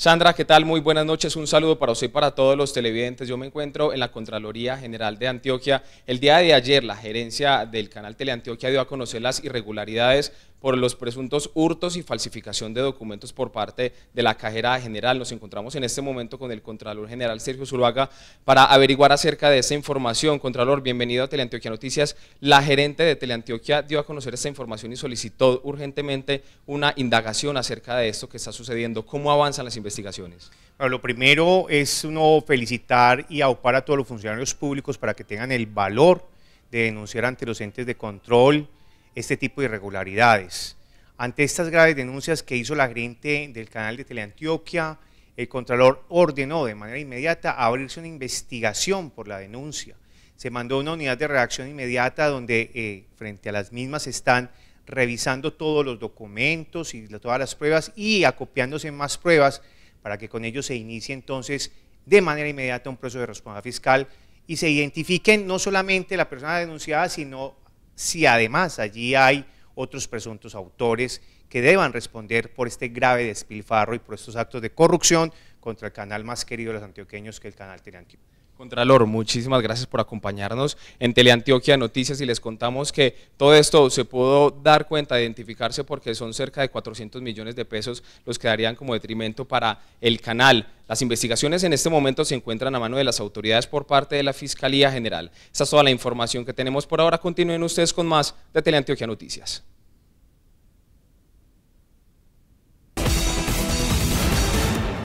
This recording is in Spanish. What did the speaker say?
Sandra, ¿qué tal? Muy buenas noches. Un saludo para usted y para todos los televidentes. Yo me encuentro en la Contraloría General de Antioquia. El día de ayer, la gerencia del canal Teleantioquia dio a conocer las irregularidades por los presuntos hurtos y falsificación de documentos por parte de la cajera general. Nos encontramos en este momento con el Contralor General Sergio Zuluaga para averiguar acerca de esa información. Contralor, bienvenido a Teleantioquia Noticias. La gerente de Teleantioquia dio a conocer esta información y solicitó urgentemente una indagación acerca de esto que está sucediendo. ¿Cómo avanzan las investigaciones? Bueno, lo primero es uno felicitar y aupar a todos los funcionarios públicos para que tengan el valor de denunciar ante los entes de control, este tipo de irregularidades. Ante estas graves denuncias que hizo la gerente del canal de Teleantioquia, el Contralor ordenó de manera inmediata abrirse una investigación por la denuncia. Se mandó una unidad de reacción inmediata donde eh, frente a las mismas están revisando todos los documentos y todas las pruebas y acopiándose más pruebas para que con ello se inicie entonces de manera inmediata un proceso de responsabilidad fiscal y se identifiquen no solamente la persona denunciada, sino si además allí hay otros presuntos autores que deban responder por este grave despilfarro y por estos actos de corrupción contra el canal más querido de los antioqueños que el canal Tirantino. Contralor, muchísimas gracias por acompañarnos en Teleantioquia Noticias y les contamos que todo esto se pudo dar cuenta, identificarse porque son cerca de 400 millones de pesos los que darían como detrimento para el canal. Las investigaciones en este momento se encuentran a mano de las autoridades por parte de la Fiscalía General. Esa es toda la información que tenemos por ahora. Continúen ustedes con más de Teleantioquia Noticias.